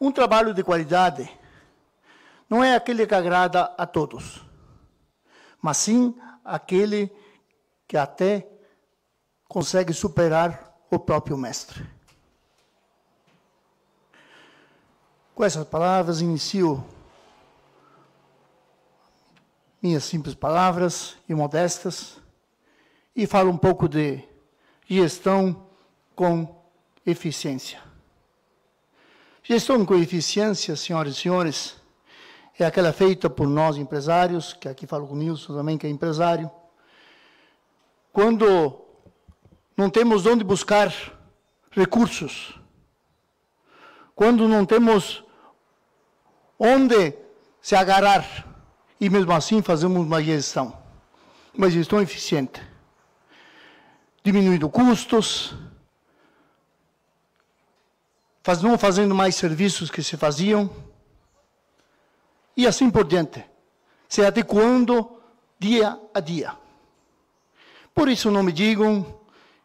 Um trabalho de qualidade não é aquele que agrada a todos, mas sim aquele que até consegue superar o próprio mestre. Com essas palavras, inicio minhas simples palavras e modestas e falo um pouco de gestão com eficiência. Gestão com eficiência, senhoras e senhores, é aquela feita por nós empresários, que aqui falo com o Nilson também, que é empresário, quando não temos onde buscar recursos, quando não temos onde se agarrar, e mesmo assim fazemos uma gestão, uma gestão eficiente, diminuindo custos, faz, não fazendo mais serviços que se faziam, e assim por diante, se adequando dia a dia. Por isso, não me digam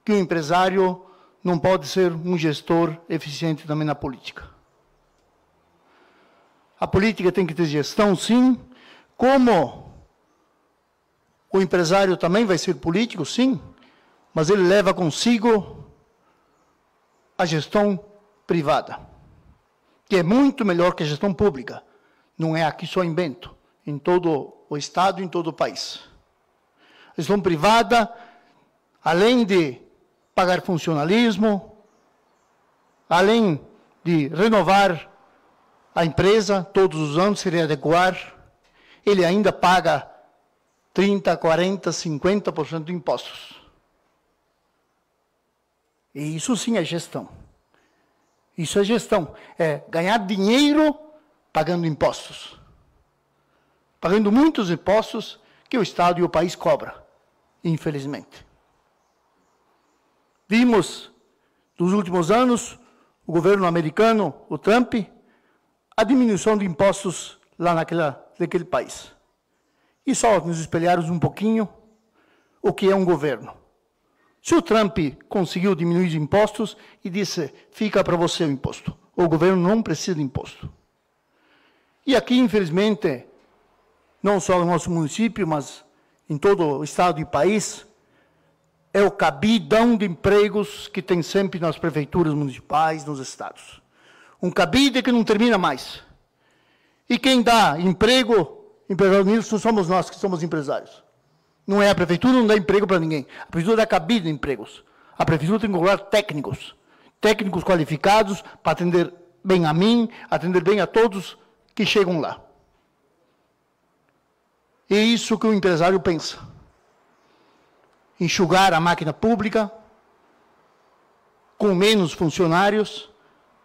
que o empresário não pode ser um gestor eficiente também na política. A política tem que ter gestão, sim, como o empresário também vai ser político, sim, mas ele leva consigo a gestão privada, que é muito melhor que a gestão pública. Não é aqui só invento, em todo o Estado, em todo o país. A gestão privada, além de pagar funcionalismo, além de renovar a empresa todos os anos, se readequar, ele ainda paga 30, 40, 50% de impostos. E isso sim é gestão. Isso é gestão. É ganhar dinheiro pagando impostos. Pagando muitos impostos que o Estado e o país cobra, infelizmente. Vimos nos últimos anos o governo americano, o Trump, a diminuição de impostos lá naquela, naquele país. E só nos espelharmos um pouquinho o que é um governo se o Trump conseguiu diminuir os impostos e disse: fica para você o imposto, o governo não precisa de imposto. E aqui, infelizmente, não só no nosso município, mas em todo o estado e país, é o cabidão de empregos que tem sempre nas prefeituras municipais, nos estados. Um cabide que não termina mais. E quem dá emprego, empregado Nilson, somos nós que somos empresários. Não é a prefeitura, não dá emprego para ninguém. A prefeitura dá cabide de empregos. A prefeitura tem que colocar técnicos. Técnicos qualificados para atender bem a mim, atender bem a todos que chegam lá. É isso que o empresário pensa. Enxugar a máquina pública, com menos funcionários,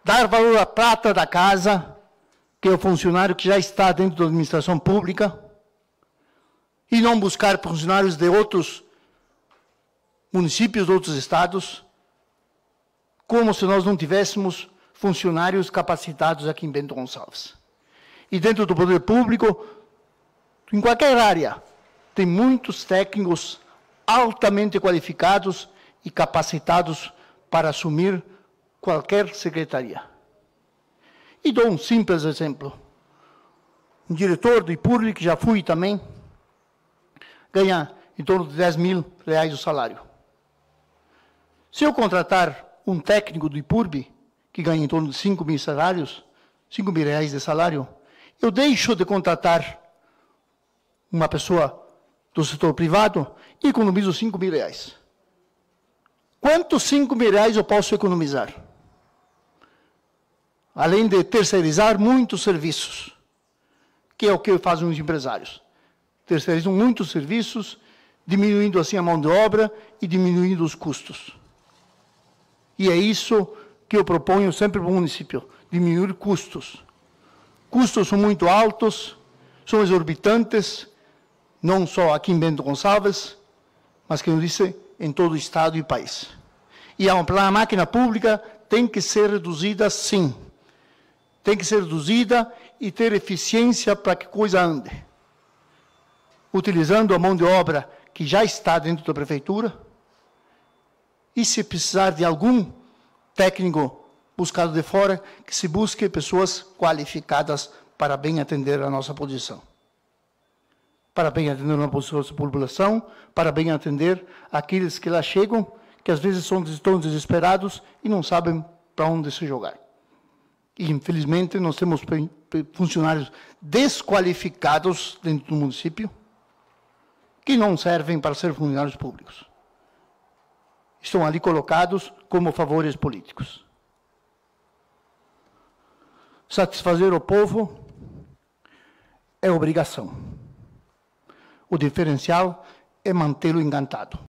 dar valor à prata da casa, que é o funcionário que já está dentro da administração pública, e não buscar funcionários de outros municípios, de outros estados, como se nós não tivéssemos funcionários capacitados aqui em Bento Gonçalves. E dentro do poder público, em qualquer área, tem muitos técnicos altamente qualificados e capacitados para assumir qualquer secretaria. E dou um simples exemplo. Um diretor do IPURLI, que já fui também, ganha em torno de 10 mil reais o salário. Se eu contratar um técnico do IPURB, que ganha em torno de 5 mil salários, 5 mil reais de salário, eu deixo de contratar uma pessoa do setor privado e economizo 5 mil reais. Quantos 5 mil reais eu posso economizar? Além de terceirizar muitos serviços, que é o que fazem os empresários terceirizam muitos serviços, diminuindo assim a mão de obra e diminuindo os custos. E é isso que eu proponho sempre para o município, diminuir custos. Custos são muito altos, são exorbitantes, não só aqui em Bento Gonçalves, mas, como disse, em todo o Estado e país. E a máquina pública tem que ser reduzida, sim. Tem que ser reduzida e ter eficiência para que coisa ande utilizando a mão de obra que já está dentro da prefeitura. E se precisar de algum técnico buscado de fora, que se busque pessoas qualificadas para bem atender a nossa posição. Para bem atender a nossa população, para bem atender aqueles que lá chegam, que às vezes são, estão desesperados e não sabem para onde se jogar. E, infelizmente, nós temos funcionários desqualificados dentro do município, e não servem para ser funcionários públicos. Estão ali colocados como favores políticos. Satisfazer o povo é obrigação. O diferencial é mantê-lo encantado.